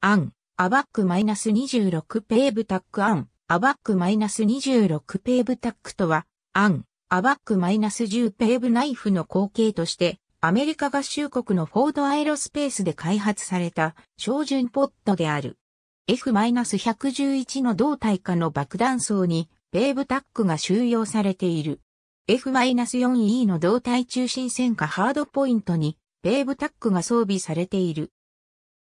アン、アバックマイナス26ペーブタックアン、アバックマイナス26ペーブタックとは、アン、アバックマイナス10ペーブナイフの後継として、アメリカ合衆国のフォードアイロスペースで開発された標準ポットである。F-111 の胴体下の爆弾層にペーブタックが収容されている。F-4E の胴体中心線下ハードポイントにペーブタックが装備されている。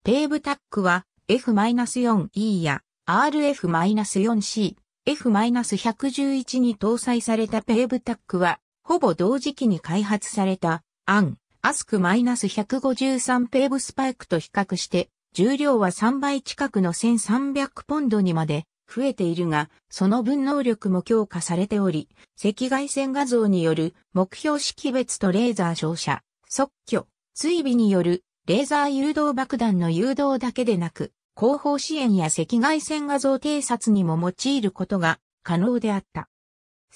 ペーブタックは F-4E や RF-4C、F-111 に搭載されたペーブタックは、ほぼ同時期に開発された、アン、アスク -153 ペーブスパイクと比較して、重量は3倍近くの1300ポンドにまで増えているが、その分能力も強化されており、赤外線画像による目標識別とレーザー照射、即挙、追尾によるレーザー誘導爆弾の誘導だけでなく、後方支援や赤外線画像偵察にも用いることが可能であった。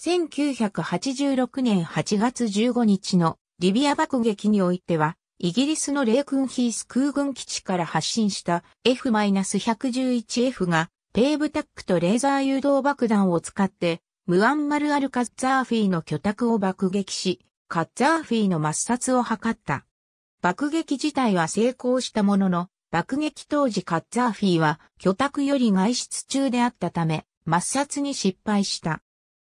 1986年8月15日のリビア爆撃においては、イギリスのレイクンヒース空軍基地から発進した F-111F が、ペーブタックとレーザー誘導爆弾を使って、ムアンマル・アル・カッザーフィーの巨宅を爆撃し、カッザーフィーの抹殺を図った。爆撃自体は成功したものの、爆撃当時カッザーフィーは居宅より外出中であったため、抹殺に失敗した。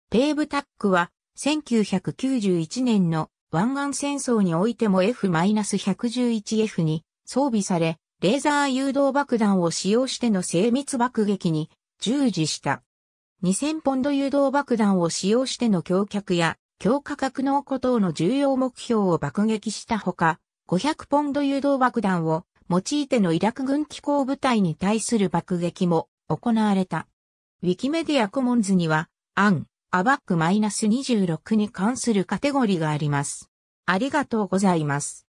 ペーブタックは1991年の湾岸戦争においても F-111F に装備され、レーザー誘導爆弾を使用しての精密爆撃に従事した。2000ポンド誘導爆弾を使用しての橋脚や強化格納庫等の重要目標を爆撃したほか、500ポンド誘導爆弾を用いてのイラク軍機構部隊に対する爆撃も行われた。ウィキメディアコモンズには、アン、アバック -26 に関するカテゴリーがあります。ありがとうございます。